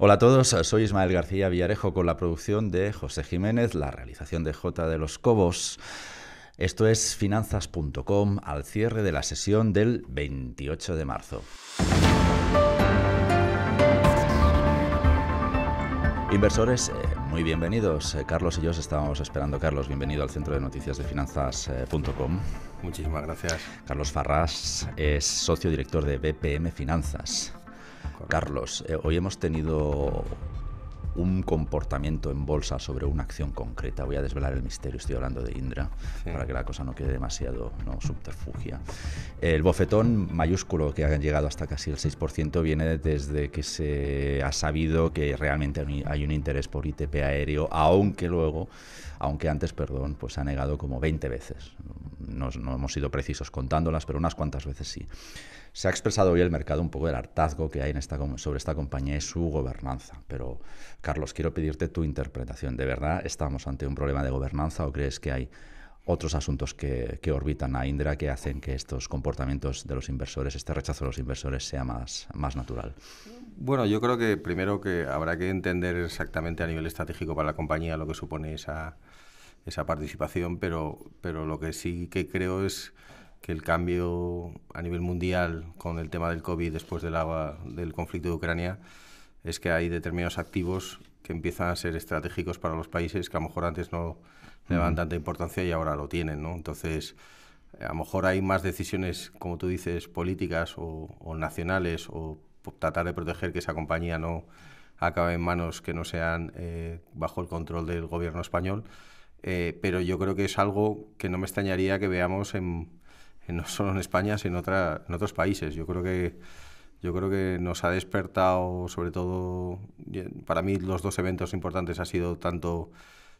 Hola a todos, soy Ismael García Villarejo con la producción de José Jiménez, la realización de J de los Cobos. Esto es finanzas.com al cierre de la sesión del 28 de marzo. Inversores, eh, muy bienvenidos. Eh, Carlos y yo os estábamos esperando. Carlos, bienvenido al Centro de Noticias de Finanzas.com. Muchísimas gracias. Carlos Farrás es socio director de BPM Finanzas. Carlos, eh, hoy hemos tenido un comportamiento en bolsa sobre una acción concreta. Voy a desvelar el misterio, estoy hablando de Indra, para que la cosa no quede demasiado subterfugia. El bofetón mayúsculo que ha llegado hasta casi el 6% viene desde que se ha sabido que realmente hay un interés por ITP aéreo, aunque luego, aunque antes, perdón, pues ha negado como 20 veces. No, no hemos sido precisos contándolas, pero unas cuantas veces sí se ha expresado hoy el mercado un poco del hartazgo que hay en esta, sobre esta compañía y su gobernanza. Pero, Carlos, quiero pedirte tu interpretación. ¿De verdad estamos ante un problema de gobernanza o crees que hay otros asuntos que, orbitan a Indra que hacen que estos comportamientos de los inversores, este rechazo de los inversores sea más, más natural? Bueno, yo creo que primero que habrá que entender exactamente a nivel estratégico para la compañía lo que supone esa, esa participación, pero, pero lo que sí que creo es que el cambio a nivel mundial con el tema del COVID después de del conflicto de Ucrania es que hay determinados activos que empiezan a ser estratégicos para los países que a lo mejor antes no le daban tanta importancia y ahora lo tienen, ¿no? Entonces, a lo mejor hay más decisiones, como tú dices, políticas o, nacionales o tratar de proteger que esa compañía no acabe en manos que no sean eh, bajo el control del gobierno español. Eh, pero yo creo que es algo que no me extrañaría que veamos en no solo en España, sino en, otros países. Yo creo que yo creo que nos ha despertado, sobre todo, eh, para mí los dos eventos importantes ha sido tanto,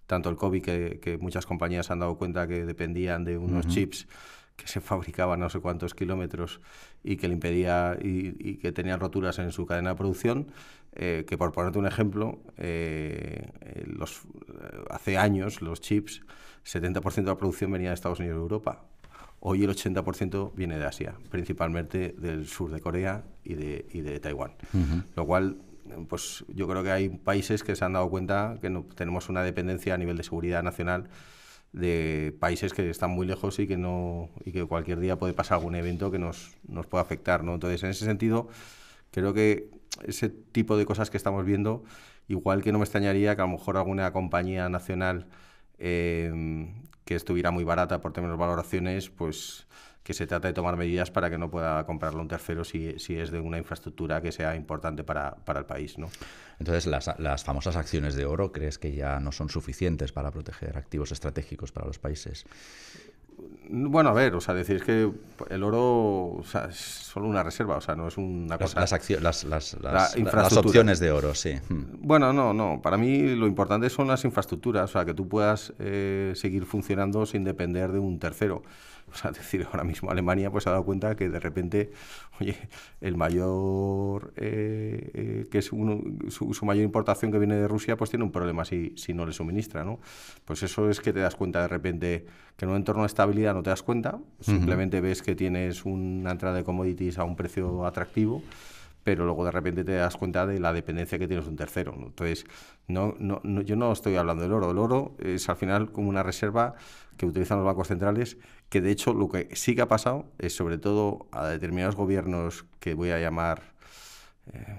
tanto el COVID, que, muchas compañías han dado cuenta que dependían de unos chips que se fabricaban no sé cuántos kilómetros y que le impedía y, que tenía roturas en su cadena de producción, eh, que por ponerte un ejemplo, eh, los, hace años los chips, 70% de la producción venía de Estados Unidos y Europa. Hoy el 80% viene de Asia, principalmente del sur de Corea y de, y de Taiwán. Lo cual, pues yo creo que hay países que se han dado cuenta que no, tenemos una dependencia a nivel de seguridad nacional de países que están muy lejos y que no y que cualquier día puede pasar algún evento que nos, pueda afectar, ¿no? Entonces, en ese sentido, creo que ese tipo de cosas que estamos viendo, igual que no me extrañaría que a lo mejor alguna compañía nacional Em, que estuviera muy barata por términos de valoraciones, pues que se trata de tomar medidas para que no pueda comprarlo un tercero si, es de una infraestructura que sea importante para, el país. ¿no? Entonces, las, las, famosas acciones de oro, ¿crees que ya no son suficientes para proteger activos estratégicos para los países? Bueno, a ver, o sea, decir que el oro es solo una reserva, o sea, no es una cosa. Las, las, las, opciones de oro, sí. Hmm. Bueno, no, no. Para mí lo importante son las infraestructuras, o sea, que tú puedas eh, seguir funcionando sin depender de un tercero. O sea, decir, ahora mismo Alemania pues ha dado cuenta que de repente, oye, el mayor, eh, eh, que es uno, su, mayor importación que viene de Rusia, pues tiene un problema si, si no le suministra, ¿no? Pues eso es que te das cuenta de repente que en un entorno estable no te das cuenta, simplemente ves que tienes una entrada de commodities a un precio atractivo pero luego de repente te das cuenta de la dependencia que tienes de un tercero. Entonces, no, yo no estoy hablando del oro. El oro es al final como una reserva que utilizan los bancos centrales, que de hecho lo que sí que ha pasado es sobre todo a determinados gobiernos que voy a llamar, eh,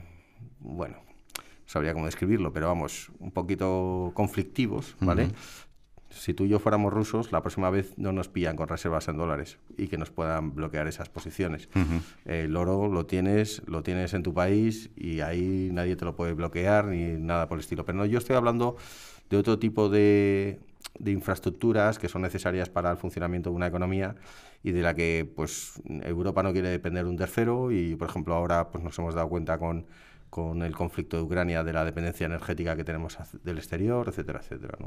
bueno, sabría cómo describirlo, pero vamos, un poquito conflictivos, ¿vale? si tú y yo fuéramos rusos, la próxima vez no nos pillan con reservas en dólares y que nos puedan bloquear esas posiciones. El oro lo tienes, lo tienes en tu país y ahí nadie te lo puede bloquear ni nada por el estilo. Pero yo estoy hablando de otro tipo de, infraestructuras que son necesarias para el funcionamiento de una economía y de la que pues Europa no quiere depender de un tercero y por ejemplo ahora pues nos hemos dado cuenta con con el conflicto de Ucrania, de la dependencia energética que tenemos del exterior, etcétera, etcétera.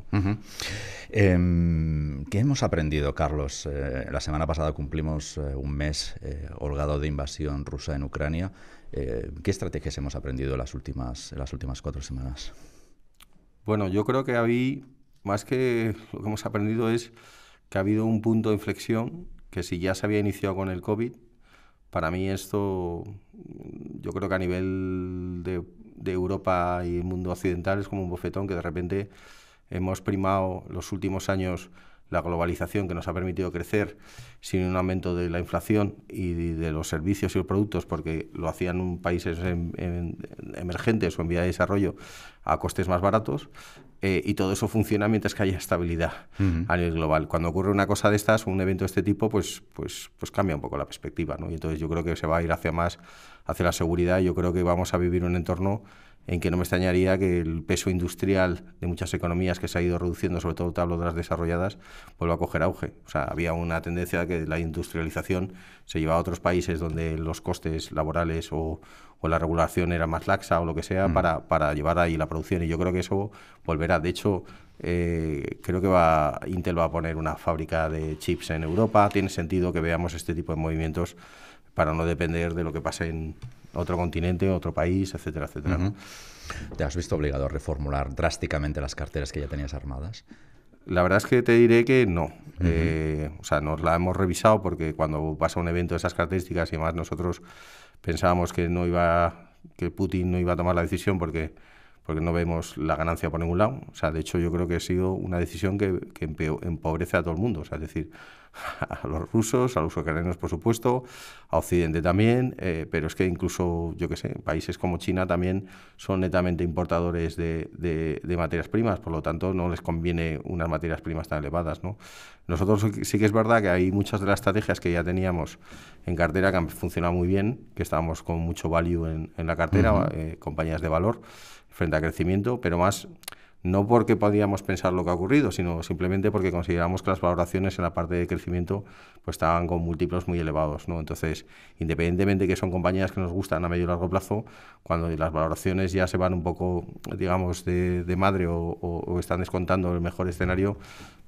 Em, ¿Qué hemos aprendido, Carlos? Eh, la semana pasada cumplimos eh, un mes eh, holgado de invasión rusa en Ucrania. ¿Qué estrategias hemos aprendido en las, últimas, las últimas cuatro semanas? Bueno, yo creo que había. más que lo que hemos aprendido es que ha habido un punto de inflexión que si ya se había iniciado con el COVID, para mí esto, yo creo que a nivel de, Europa y el mundo occidental es como un bofetón que de repente hemos primado los últimos años la globalización que nos ha permitido crecer sin un aumento de la inflación y de los servicios y los productos, porque lo hacían países emergentes o en vía de desarrollo a costes más baratos, eh, y todo eso funciona mientras que haya estabilidad a nivel global. Cuando ocurre una cosa de estas, un evento de este tipo, pues, pues, pues cambia un poco la perspectiva, ¿no? Y entonces yo creo que se va a ir hacia más, hacia la seguridad, yo creo que vamos a vivir un entorno en que no me extrañaría que el peso industrial de muchas economías que se ha ido reduciendo, sobre todo el de las desarrolladas, vuelva a coger auge. O sea, había una tendencia que la industrialización se llevaba a otros países donde los costes laborales o, o pues la regulación era más laxa o lo que sea mm. para, llevar ahí la producción. Y yo creo que eso volverá. De hecho, eh, creo que va, Intel va a poner una fábrica de chips en Europa. Tiene sentido que veamos este tipo de movimientos para no depender de lo que pase en otro continente, otro país, etcétera, etcétera. ¿Te has visto obligado a reformular drásticamente las carteras que ya tenías armadas? La verdad es que te diré que no. Eh, o sea, nos la hemos revisado porque cuando pasa un evento de esas características y más nosotros pensábamos que no iba que Putin no iba a tomar la decisión porque porque no vemos la ganancia por ningún lado. O sea, de hecho yo creo que ha sido una decisión que, empobrece a todo el mundo. decir, a los rusos, a los ucranianos, por supuesto, a Occidente también, eh, pero es que incluso, yo qué sé, países como China también son netamente importadores de, materias primas, por lo tanto no les conviene unas materias primas tan elevadas. ¿no? Nosotros sí que es verdad que hay muchas de las estrategias que ya teníamos en cartera que han funcionado muy bien, que estábamos con mucho value en, la cartera, eh, compañías de valor frente a crecimiento, pero más no porque podíamos pensar lo que ha ocurrido, sino simplemente porque consideramos que las valoraciones en la parte de crecimiento pues estaban con múltiplos muy elevados. ¿no? Entonces, independientemente de que son compañías que nos gustan a medio y largo plazo, cuando las valoraciones ya se van un poco, digamos, de, madre o, están descontando el mejor escenario,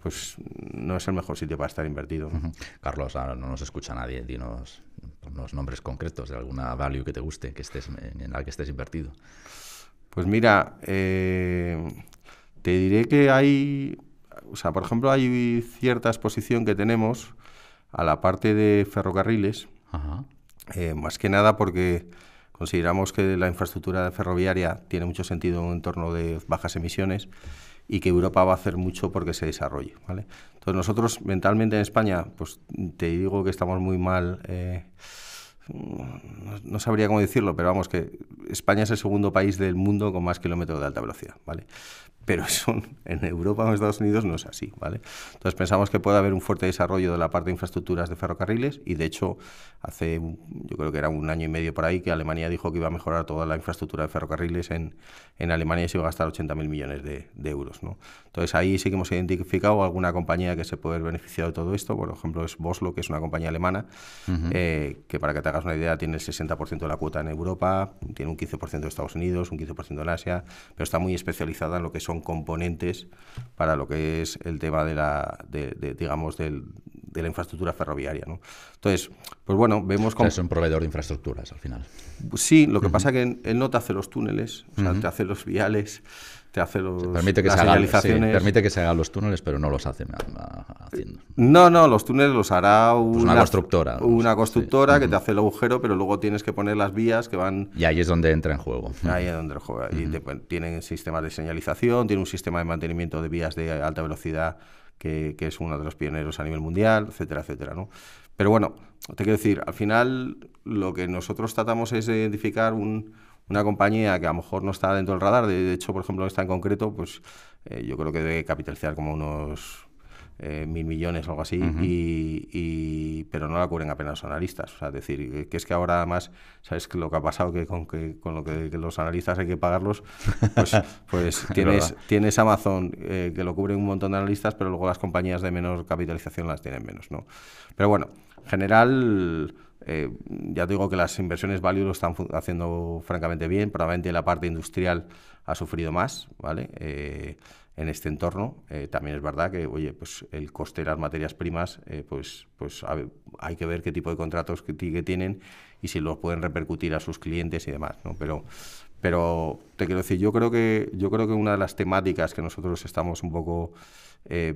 pues no es el mejor sitio para estar invertido. Carlos, ahora no nos escucha nadie, dinos unos nombres concretos de alguna value que te guste, que estés, en la que estés invertido. Pues mira, eh, te diré que hay, o sea, por ejemplo, hay cierta exposición que tenemos a la parte de ferrocarriles, eh, más que nada porque consideramos que la infraestructura ferroviaria tiene mucho sentido en un entorno de bajas emisiones y que Europa va a hacer mucho porque se desarrolle. ¿vale? Entonces nosotros mentalmente en España, pues te digo que estamos muy mal. Eh, no, sabría cómo decirlo, pero vamos que España es el segundo país del mundo con más kilómetros de alta velocidad, ¿vale? Pero eso en Europa o en Estados Unidos no es así, ¿vale? Entonces pensamos que puede haber un fuerte desarrollo de la parte de infraestructuras de ferrocarriles y de hecho hace, yo creo que era un año y medio por ahí, que Alemania dijo que iba a mejorar toda la infraestructura de ferrocarriles en, en Alemania y se iba a gastar 80.000 millones de, de, euros, ¿no? Entonces ahí sí que hemos identificado alguna compañía que se puede haber beneficiado de todo esto, por ejemplo es Boslo, que es una compañía alemana, eh, que para que te una idea, tiene el 60% de la cuota en Europa, tiene un 15% en Estados Unidos, un 15% en Asia, pero está muy especializada en lo que son componentes para lo que es el tema de la, digamos, del, de la infraestructura ferroviaria. ¿no? Entonces, pues bueno, vemos como... es un proveedor de infraestructuras al final. Sí, lo que pasa es pasa que él no te hace los túneles, o sea, te hace los viales, te hace los, permite que se hagan los túneles, pero no los hace mm, ah, haciendo. No, no, los túneles los hará pues una, constructora. Una constructora que te hace el agujero, pero luego tienes que poner las vías que van... Y ahí es donde entra en juego. Ahí es donde juega. Y tienen sistemas de señalización, tiene un sistema de mantenimiento de vías de alta velocidad que, que es uno de los pioneros a nivel mundial, etcétera, etcétera, ¿no? Pero bueno, te quiero decir, al final lo que nosotros tratamos es de identificar un una compañía que a lo mejor no está dentro del radar, de, hecho, por ejemplo, está en concreto, pues eh, yo creo que debe capitalizar como unos eh, mil millones o algo así, y, pero no la cubren apenas los analistas. O sea, es decir, eh, que es que ahora además, ¿sabes que lo que ha pasado? Que con, que, con lo que, los analistas hay que pagarlos, pues, pues tienes, tienes Amazon que lo cubren un montón de analistas, pero luego las compañías de menor capitalización las tienen menos, ¿no? Pero bueno, en general eh, ya te digo que las inversiones value lo están haciendo francamente bien, probablemente la parte industrial ha sufrido más, ¿vale? Eh, en este entorno. Eh, también es verdad que, oye, pues el coste de las materias primas, pues, pues hay que ver qué tipo de contratos que, tienen y si los pueden repercutir a sus clientes y demás, Pero, pero te quiero decir, yo creo que, yo creo que una de las temáticas que nosotros estamos un poco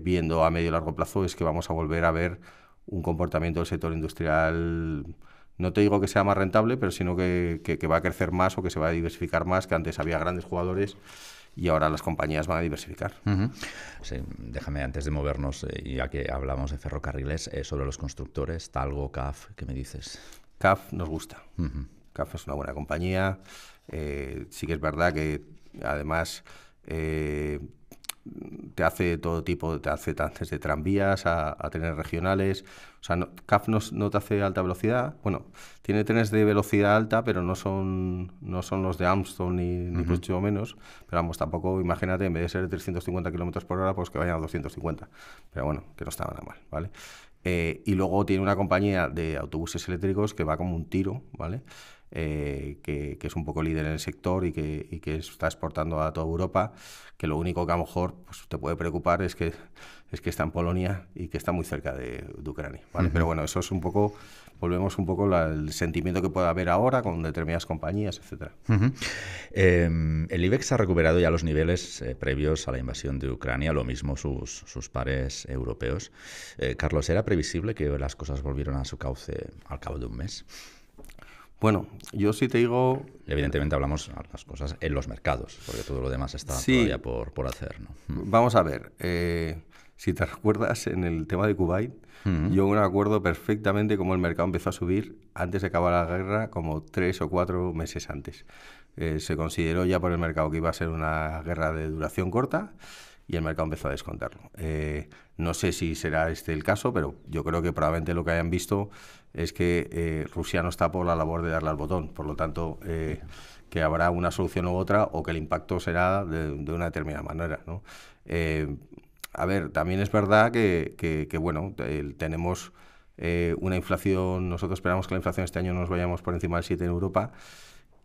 viendo a medio y largo plazo es que vamos a volver a ver un comportamiento del sector industrial, no te digo que sea más rentable, pero sino que, va a crecer más o que se va a diversificar más, que antes había grandes jugadores y ahora las compañías van a diversificar. déjame antes de movernos, eh, ya que hablamos de ferrocarriles, eh, sobre los constructores, Talgo, CAF, ¿qué me dices? CAF nos gusta. CAF es una buena compañía. Eh, sí que es verdad que además te hace todo tipo, te hace de tranvías a, trenes regionales. O sea, CAF no, te hace alta velocidad. Bueno, tiene trenes de velocidad alta, pero no son, no son los de Armstrong ni, mucho menos. Pero vamos, tampoco, imagínate, en vez de ser 350 kilómetros por hora, pues que vayan a 250. Pero bueno, que no está nada mal, ¿vale? Eh, y luego tiene una compañía de autobuses eléctricos que va como un tiro, ¿vale? Eh, que, es un poco líder en el sector y que, está exportando a toda Europa, que lo único que a lo mejor pues, te puede preocupar es que, es que está en Polonia y que está muy cerca de, Ucrania. Pero bueno, eso es un poco, volvemos un poco al sentimiento que puede haber ahora con determinadas compañías, etc. Em, el IBEX ha recuperado ya los niveles eh, previos a la invasión de Ucrania, lo mismo sus, sus pares europeos. Eh, Carlos, ¿era previsible que las cosas volvieran a su cauce al cabo de un mes? Bueno, yo sí te digo... Evidentemente hablamos las cosas en los mercados, porque todo lo demás está todavía por, por hacer. Mm. Vamos a ver, eh, si te recuerdas en el tema de Kuwait, mm. yo me acuerdo perfectamente cómo el mercado empezó a subir antes de acabar la guerra, como tres o cuatro meses antes. Eh, se consideró ya por el mercado que iba a ser una guerra de duración corta y el mercado empezó a descontarlo. Eh, no sé si será este el caso, pero yo creo que probablemente lo que hayan visto es que eh, Rusia no está por la labor de darle al botón, por lo tanto, eh, que habrá una solución u otra o que el impacto será de, una determinada manera. a ver, también es verdad que, bueno, tenemos una inflación, nosotros esperamos que la inflación este año nos vayamos por encima del 7 en Europa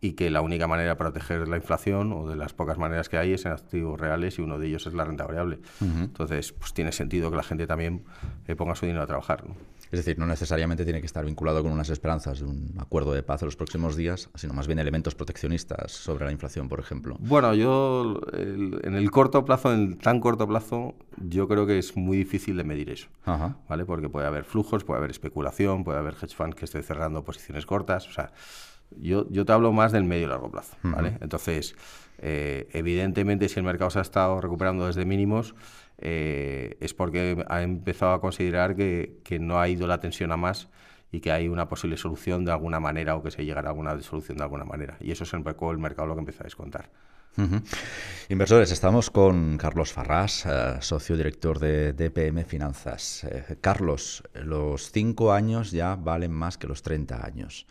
y que la única manera de proteger la inflación o de las pocas maneras que hay es en activos reales y uno de ellos es la renta variable. Entonces, pues tiene sentido que la gente también eh, ponga su dinero a trabajar. ¿no? Es decir, no necesariamente tiene que estar vinculado con unas esperanzas de un acuerdo de paz en los próximos días, sino más bien elementos proteccionistas sobre la inflación, por ejemplo. Bueno, yo en el corto plazo, en el tan corto plazo, yo creo que es muy difícil de medir eso, ¿vale? Porque puede haber flujos, puede haber especulación, puede haber hedge funds que esté cerrando posiciones cortas, o sea yo, te hablo más del medio y largo plazo, ¿vale? Entonces, eh, evidentemente, si el mercado se ha estado recuperando desde mínimos, eh, es porque ha empezado a considerar que, no ha ido la tensión a más y que hay una posible solución de alguna manera o que se llegará a una solución de alguna manera. Y eso es el, mercado lo que empieza a descontar. Inversores, estamos con Carlos Farrás, eh, socio director de DPM Finanzas. Carlos, los cinco años ya valen más que los 30 años.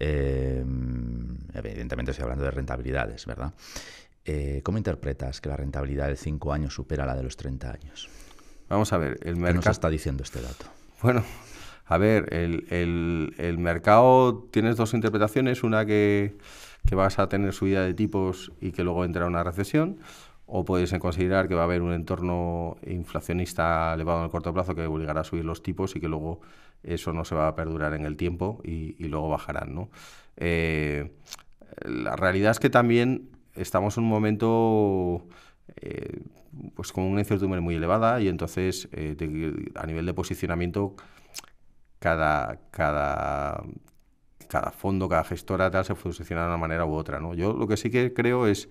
Em, evidentemente estoy hablando de rentabilidades, ¿verdad? Eh, ¿Cómo interpretas que la rentabilidad de 5 años supera la de los 30 años? Vamos a ver, el mercado... ¿Qué nos está diciendo este dato? Bueno, a ver, el, mercado tienes dos interpretaciones, una que, vas a tener subida de tipos y que luego entra una recesión, o puedes considerar que va a haber un entorno inflacionista elevado en el corto plazo que obligará a subir los tipos y que luego eso no se va a perdurar en el tiempo y, luego bajarán. ¿no? Eh, la realidad es que también estamos en un momento eh, pues con una incertidumbre muy elevada y entonces eh, a nivel de posicionamiento cada, cada, cada fondo, cada gestora tal se posiciona de una manera u otra. ¿no? Yo lo que sí que creo es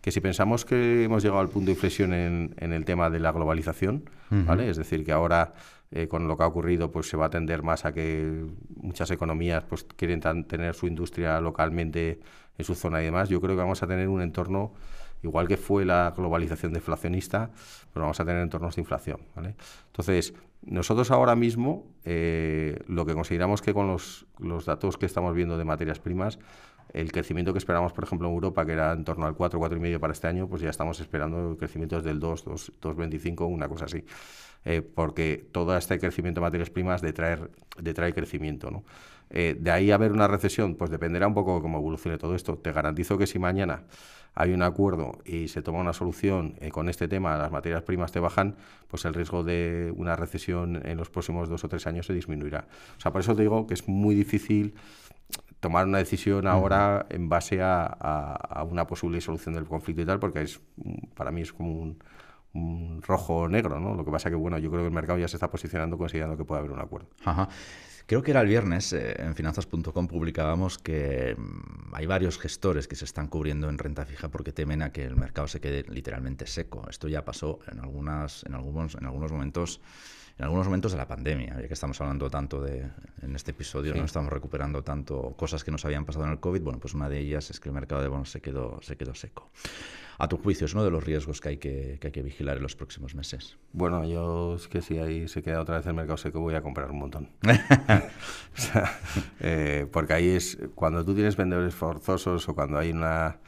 que si pensamos que hemos llegado al punto de inflexión en, el tema de la globalización, ¿vale? es decir, que ahora eh, con lo que ha ocurrido, pues se va a tender más a que muchas economías pues quieren tener su industria localmente en su zona y demás. Yo creo que vamos a tener un entorno igual que fue la globalización deflacionista, pero pues vamos a tener entornos de inflación. Entonces, nosotros ahora mismo eh, lo que consideramos que con los, los, datos que estamos viendo de materias primas, el crecimiento que esperamos, por ejemplo, en Europa, que era en torno al 4, 4,5 para este año, pues ya estamos esperando crecimientos del 2, 2 2,25, una cosa así. Eh, porque todo este crecimiento de materias primas detrae, crecimiento. ¿no? Eh, de ahí haber una recesión, pues dependerá un poco de cómo evolucione todo esto. Te garantizo que si mañana hay un acuerdo y se toma una solución eh, con este tema, las materias primas te bajan, pues el riesgo de una recesión en los próximos dos o tres años se disminuirá. O sea, por eso te digo que es muy difícil tomar una decisión ahora en base a, a una posible solución del conflicto y tal, porque es, para mí es como un rojo o negro, ¿no? Lo que pasa que, bueno, yo creo que el mercado ya se está posicionando considerando que puede haber un acuerdo. Creo que era el viernes eh, en finanzas.com publicábamos que mm, hay varios gestores que se están cubriendo en renta fija porque temen a que el mercado se quede literalmente seco. Esto ya pasó en algunas en algunos en algunos momentos en algunos momentos de la pandemia, ya que estamos hablando tanto de, en este episodio, no estamos recuperando tanto cosas que nos habían pasado en el COVID, bueno, pues una de ellas es que el mercado de bonos se quedó, se quedó seco. A tu juicio, es uno de los riesgos que hay que, hay que vigilar en los próximos meses. Bueno, yo es que si ahí se queda otra vez el mercado seco, voy a comprar un montón. Eh, porque ahí es cuando tú tienes vendedores forzosos o cuando hay una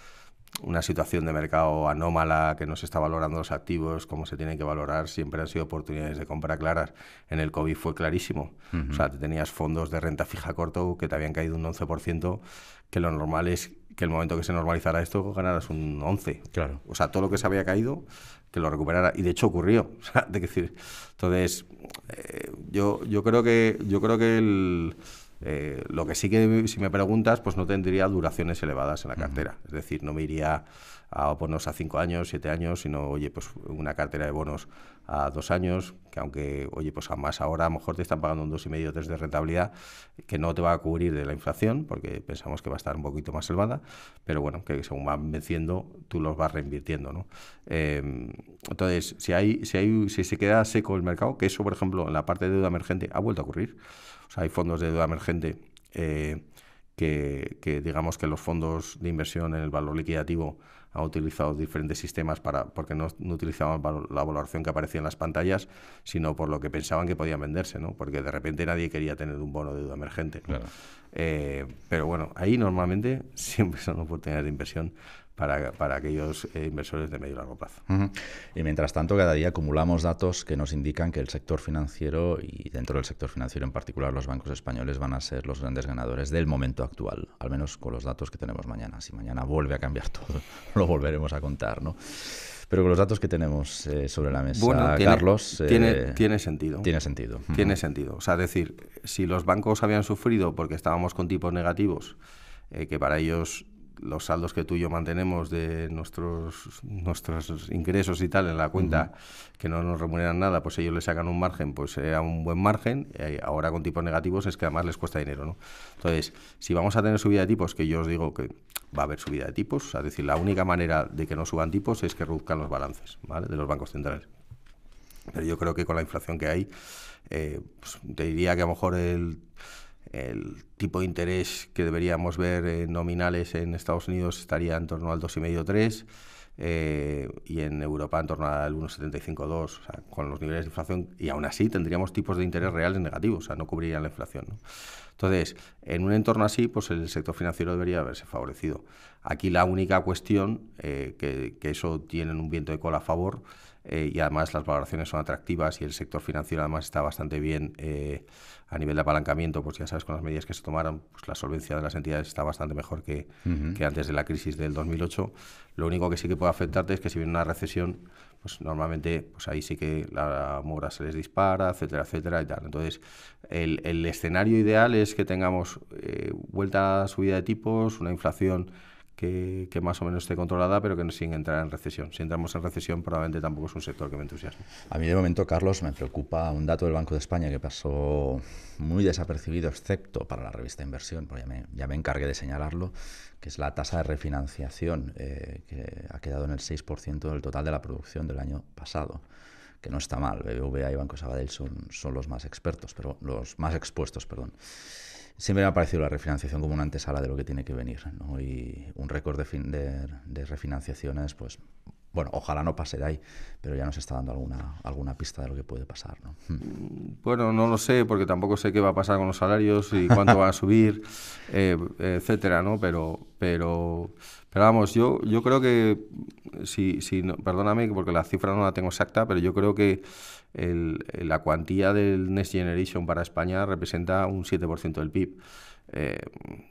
una situación de mercado anómala, que no se está valorando los activos como se tienen que valorar, siempre han sido oportunidades de compra claras. En el COVID fue clarísimo. O sea, te tenías fondos de renta fija corto que te habían caído un 11%, que lo normal es que el momento que se normalizara esto ganaras un 11%. Claro. O sea, todo lo que se había caído, que lo recuperara. Y de hecho ocurrió. de decir, entonces, eh, yo, yo creo que, yo creo que el eh, lo que sí que, si me preguntas, pues no tendría duraciones elevadas en la cartera. Es decir, no me iría a bonos a cinco años, siete años, sino, oye, pues una cartera de bonos a dos años, que aunque, oye, pues a más ahora a lo mejor te están pagando un y medio 3 de rentabilidad, que no te va a cubrir de la inflación, porque pensamos que va a estar un poquito más elevada, pero bueno, que según van venciendo, tú los vas reinvirtiendo, ¿no? Em, entonces, si, hay, si, hay, si se queda seco el mercado, que eso, por ejemplo, en la parte de deuda emergente ha vuelto a ocurrir, o hay fondos de deuda emergente eh, que, digamos que los fondos de inversión en el valor liquidativo han utilizado diferentes sistemas para, porque no, utilizaban la valoración que aparecía en las pantallas, sino por lo que pensaban que podían venderse, ¿no? Porque de repente nadie quería tener un bono de deuda emergente. Eh, pero bueno, ahí normalmente siempre son oportunidades de inversión para, aquellos eh, inversores de medio y largo plazo. Y mientras tanto, cada día acumulamos datos que nos indican que el sector financiero y dentro del sector financiero en particular los bancos españoles van a ser los grandes ganadores del momento actual, al menos con los datos que tenemos mañana. Si mañana vuelve a cambiar todo, lo volveremos a contar, ¿no? Pero con los datos que tenemos eh, sobre la mesa, Carlos... Eh, tiene, tiene, sentido. Tiene sentido. Tiene sentido. O sea, decir, si los bancos habían sufrido porque estábamos con tipos negativos, que para ellos los saldos que tú y yo mantenemos de nuestros, nuestros ingresos y tal en la cuenta, que no nos remuneran nada, pues ellos le sacan un margen, pues era un buen margen. Eh, ahora con tipos negativos es que además les cuesta dinero, ¿no? Entonces, si vamos a tener subida de tipos, que yo os digo que va a haber subida de tipos, es decir, la única manera de que no suban tipos es que reduzcan los balances, ¿vale? De los bancos centrales. Pero yo creo que con la inflación que hay, eh, pues, te diría que a lo mejor el el tipo de interés que deberíamos ver nominales en Estados Unidos estaría en torno al 2,5-3 eh, y en Europa en torno al 1,75-2, con los niveles de inflación, y aún así tendríamos tipos de interés reales negativos, o sea, no cubrirían la inflación. Entonces, en un entorno así, pues el sector financiero debería haberse favorecido. Aquí la única cuestión, eh, que, eso tiene un viento de cola a favor, eh, y además las valoraciones son atractivas y el sector financiero además está bastante bien eh, a nivel de apalancamiento, pues ya sabes, con las medidas que se tomaron, pues la solvencia de las entidades está bastante mejor que, antes de la crisis del 2008. Lo único que sí que puede afectarte es que si viene una recesión, pues normalmente pues ahí sí que la mora se les dispara, etcétera, etcétera y tal. Entonces, el, escenario ideal es que tengamos eh, vuelta a subida de tipos, una inflación que, más o menos esté controlada, pero que no, sin entrar en recesión. Si entramos en recesión, probablemente tampoco es un sector que me entusiasme. A mí de momento, Carlos, me preocupa un dato del Banco de España que pasó muy desapercibido, excepto para la revista Inversión, porque ya me, encargué de señalarlo, que es la tasa de refinanciación, eh, que ha quedado en el 6% del total de la producción del año pasado que no está mal. BBVA y Banco Sabadell son, son los más expertos, pero los más expuestos, perdón siempre me ha parecido la refinanciación como una antesala de lo que tiene que venir. ¿no? Y un récord de, fin de, de refinanciaciones, pues bueno, ojalá no pase de ahí, pero ya nos está dando alguna, alguna pista de lo que puede pasar, ¿no? Hmm. Mm, bueno, no lo sé, porque tampoco sé qué va a pasar con los salarios y cuánto va a subir, eh, etcétera, ¿no? Pero, pero, pero vamos, yo, yo creo que, si, si perdóname, porque la cifra no la tengo exacta, pero yo creo que la cuantía del Next Generation para España representa un 7% del PIB. Eh,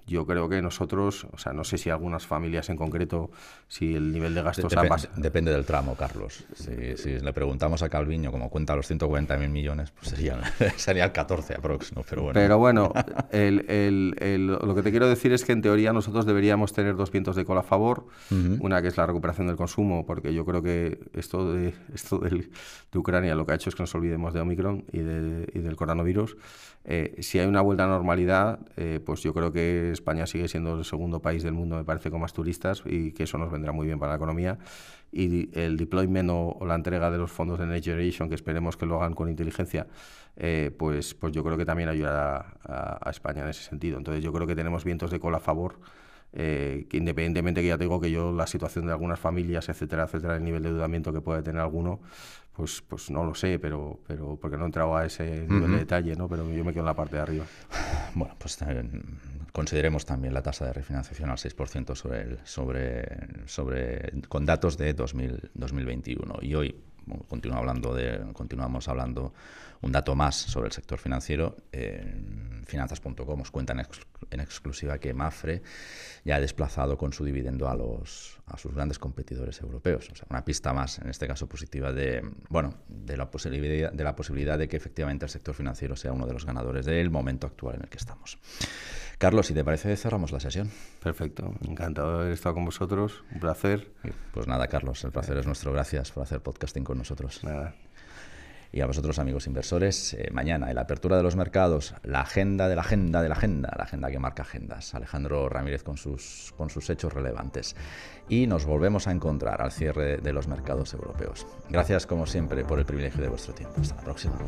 yo creo que nosotros, o sea, no sé si algunas familias en concreto, si el nivel de gastos ha Depende del tramo, Carlos. Si, le preguntamos a Calviño como cuenta los 140.000 millones, pues sería el 14 aprox, Pero bueno, Pero bueno lo que te quiero decir es que en teoría nosotros deberíamos tener dos vientos de cola a favor. Una que es la recuperación del consumo, porque yo creo que esto de, esto de Ucrania lo que ha hecho es que nos olvidemos de Omicron y, del coronavirus. Eh, si hay una vuelta a normalidad, eh, pues yo creo que España sigue siendo el segundo país del mundo, me parece, con más turistas y que eso nos vendrá muy bien para la economía. Y el deployment o, la entrega de los fondos de Next Generation, que esperemos que lo hagan con inteligencia, eh, pues, pues yo creo que también ayudará a, España en ese sentido. Entonces yo creo que tenemos vientos de cola a favor. Eh, que independientemente que ya tengo que yo la situación de algunas familias, etcétera, etcétera, el nivel de endeudamiento que puede tener alguno, pues, pues no lo sé, pero, pero porque no he entrado a ese nivel de detalle, ¿no? Pero yo me quedo en la parte de arriba. Bueno, pues eh, consideremos también la tasa de refinanciación al 6% sobre el, sobre, sobre, con datos de 2000, 2021. Y hoy Continuamos hablando de, continuamos hablando un dato más sobre el sector financiero. Finanzas.com os cuenta en, exclusiva que Mafre ya ha desplazado con su dividendo a, los, a sus grandes competidores europeos. O sea, una pista más, en este caso positiva, de, bueno, de, la posibilidad, de la posibilidad de que efectivamente el sector financiero sea uno de los ganadores del momento actual en el que estamos. Carlos, si te parece, cerramos la sesión. Perfecto, encantado de haber estado con vosotros, un placer. Pues nada, Carlos, el placer es nuestro. Gracias por hacer podcasting con nosotros. Nada. Y a vosotros, amigos inversores, eh, mañana en la apertura de los mercados, la agenda de la agenda de la agenda, la agenda que marca agendas. Alejandro Ramírez con sus, con sus hechos relevantes. Y nos volvemos a encontrar al cierre de los mercados europeos. Gracias, como siempre, por el privilegio de vuestro tiempo. Hasta la próxima.